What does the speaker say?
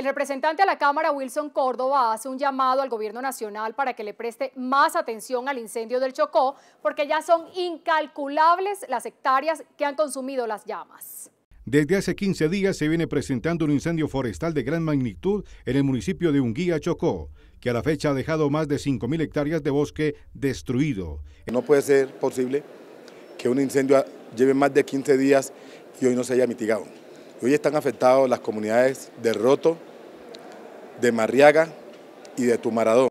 El representante a la Cámara, Wilson Córdoba, hace un llamado al Gobierno Nacional para que le preste más atención al incendio del Chocó, porque ya son incalculables las hectáreas que han consumido las llamas. Desde hace 15 días se viene presentando un incendio forestal de gran magnitud en el municipio de Unguía, Chocó, que a la fecha ha dejado más de 5.000 hectáreas de bosque destruido. No puede ser posible que un incendio lleve más de 15 días y hoy no se haya mitigado. Hoy están afectadas las comunidades de Roto, de Marriaga y de Tumaradó.